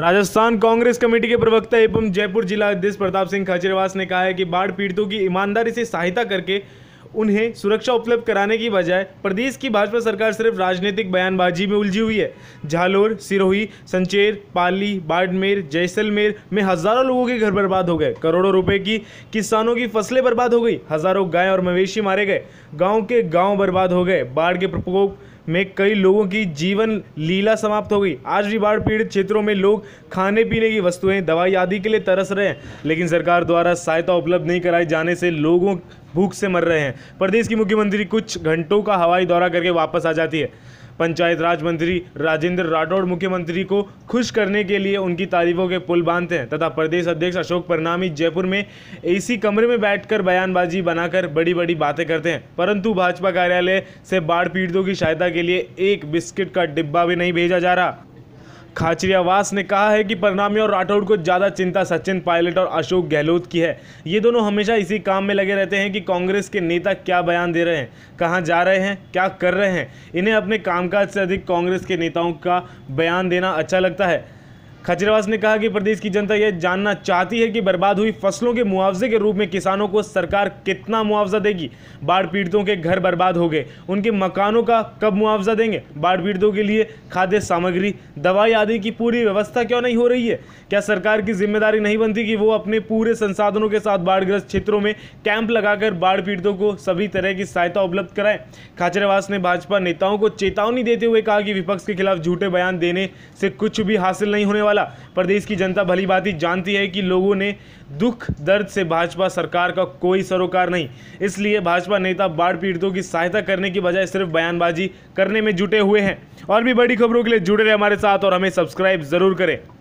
Rajasthan Congress committee के प्रवक्ता एवं जयपुर जिला अध्यक्ष प्रताप सिंह खाचरवास ने कहा है कि बाढ़ पीड़ितों की ईमानदारी से सहायता करके उन्हें सुरक्षा उपलब्ध कराने की बजाय प्रदेश की भाजपा सरकार सिर्फ राजनीतिक बयानबाजी में उलझी हुई है झालोर सिरोही संचेर पाली बाड़मेर जैसलमेर में हजारों लोगों के घर बर्बाद हो गए करोड़ों रुपए की किसानों की फसलें बर्बाद हो गई हजारों गाय और मवेशी मारे गए गाँव के गाँव बर्बाद हो गए बाढ़ के प्रकोप में कई लोगों की जीवन लीला समाप्त हो गई आज भी बाढ़ पीड़ित क्षेत्रों में लोग खाने पीने की वस्तुएं दवाई आदि के लिए तरस रहे हैं लेकिन सरकार द्वारा सहायता उपलब्ध नहीं कराए जाने से लोगों भूख से मर रहे हैं प्रदेश की मुख्यमंत्री कुछ घंटों का हवाई दौरा करके वापस आ जाती है पंचायत राज मंत्री राजेंद्र राठौड़ मुख्यमंत्री को खुश करने के लिए उनकी तारीफों के पुल बांधते हैं तथा प्रदेश अध्यक्ष अशोक परनामी जयपुर में एसी कमरे में बैठकर बयानबाजी बनाकर बड़ी बड़ी बातें करते हैं परंतु भाजपा कार्यालय से बाढ़ पीड़ितों की सहायता के लिए एक बिस्किट का डिब्बा भी नहीं भेजा जा रहा खाचरियावास ने कहा है कि परिणामी और राठौड़ को ज़्यादा चिंता सचिन पायलट और अशोक गहलोत की है ये दोनों हमेशा इसी काम में लगे रहते हैं कि कांग्रेस के नेता क्या बयान दे रहे हैं कहाँ जा रहे हैं क्या कर रहे हैं इन्हें अपने कामकाज से अधिक कांग्रेस के नेताओं का बयान देना अच्छा लगता है खजरावास ने कहा कि प्रदेश की जनता यह जानना चाहती है कि बर्बाद हुई फसलों के मुआवजे के रूप में किसानों को सरकार कितना मुआवजा देगी बाढ़ पीड़ितों के घर बर्बाद हो गए उनके मकानों का कब मुआवजा देंगे बाढ़ पीड़ितों के लिए खाद्य सामग्री दवाई आदि की पूरी व्यवस्था क्यों नहीं हो रही है क्या सरकार की जिम्मेदारी नहीं बनती कि वो अपने पूरे संसाधनों के साथ बाढ़ग्रस्त क्षेत्रों में कैंप लगाकर बाढ़ पीड़ितों को सभी तरह की सहायता उपलब्ध कराएं खाचरवास ने भाजपा नेताओं को चेतावनी देते हुए कहा कि विपक्ष के खिलाफ झूठे बयान देने से कुछ भी हासिल नहीं होने वाला वाला प्रदेश की जनता भली बात ही जानती है कि लोगों ने दुख दर्द से भाजपा सरकार का कोई सरोकार नहीं इसलिए भाजपा नेता बाढ़ पीड़ितों की सहायता करने की बजाय सिर्फ बयानबाजी करने में जुटे हुए हैं और भी बड़ी खबरों के लिए जुड़े रहे हमारे साथ और हमें सब्सक्राइब ज़रूर करें